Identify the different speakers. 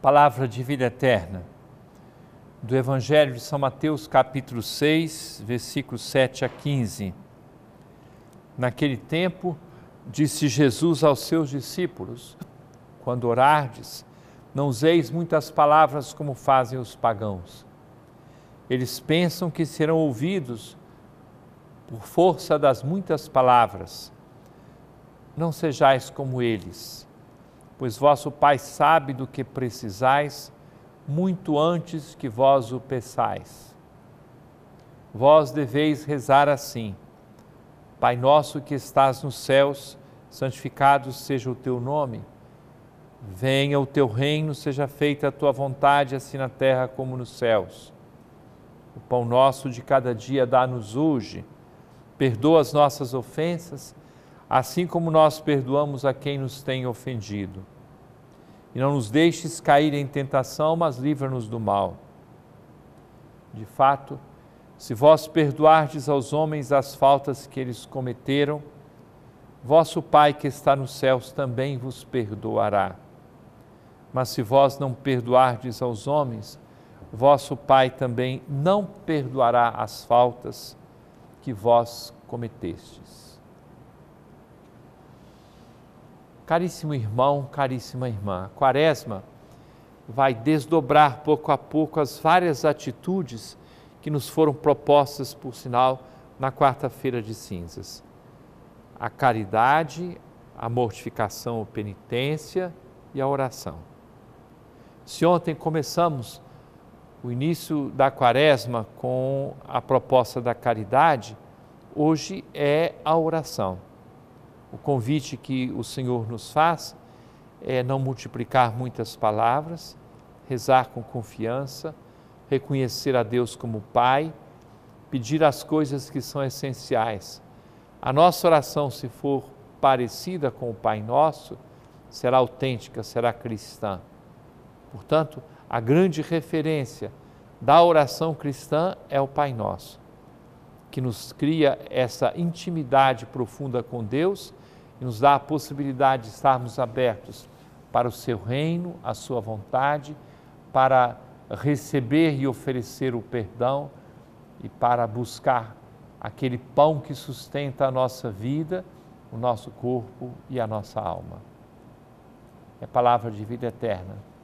Speaker 1: Palavra de vida eterna. Do Evangelho de São Mateus, capítulo 6, versículos 7 a 15. Naquele tempo, disse Jesus aos seus discípulos: Quando orardes, não useis muitas palavras como fazem os pagãos. Eles pensam que serão ouvidos por força das muitas palavras. Não sejais como eles pois vosso Pai sabe do que precisais muito antes que vós o peçais. Vós deveis rezar assim: Pai nosso que estás nos céus, santificado seja o teu nome. Venha o teu reino, seja feita a tua vontade, assim na terra como nos céus. O pão nosso de cada dia dá-nos hoje. Perdoa as nossas ofensas, assim como nós perdoamos a quem nos tem ofendido. E não nos deixes cair em tentação, mas livra-nos do mal. De fato, se vós perdoardes aos homens as faltas que eles cometeram, vosso Pai que está nos céus também vos perdoará. Mas se vós não perdoardes aos homens, vosso Pai também não perdoará as faltas que vós cometestes. Caríssimo irmão, caríssima irmã, a Quaresma vai desdobrar pouco a pouco as várias atitudes que nos foram propostas, por sinal, na quarta-feira de cinzas. A caridade, a mortificação ou penitência e a oração. Se ontem começamos o início da quaresma com a proposta da caridade, hoje é a oração. O convite que o Senhor nos faz é não multiplicar muitas palavras, rezar com confiança, reconhecer a Deus como Pai, pedir as coisas que são essenciais. A nossa oração, se for parecida com o Pai Nosso, será autêntica, será cristã. Portanto, a grande referência da oração cristã é o Pai Nosso, que nos cria essa intimidade profunda com Deus e nos dá a possibilidade de estarmos abertos para o seu reino, a sua vontade, para receber e oferecer o perdão e para buscar aquele pão que sustenta a nossa vida, o nosso corpo e a nossa alma. É palavra de vida eterna.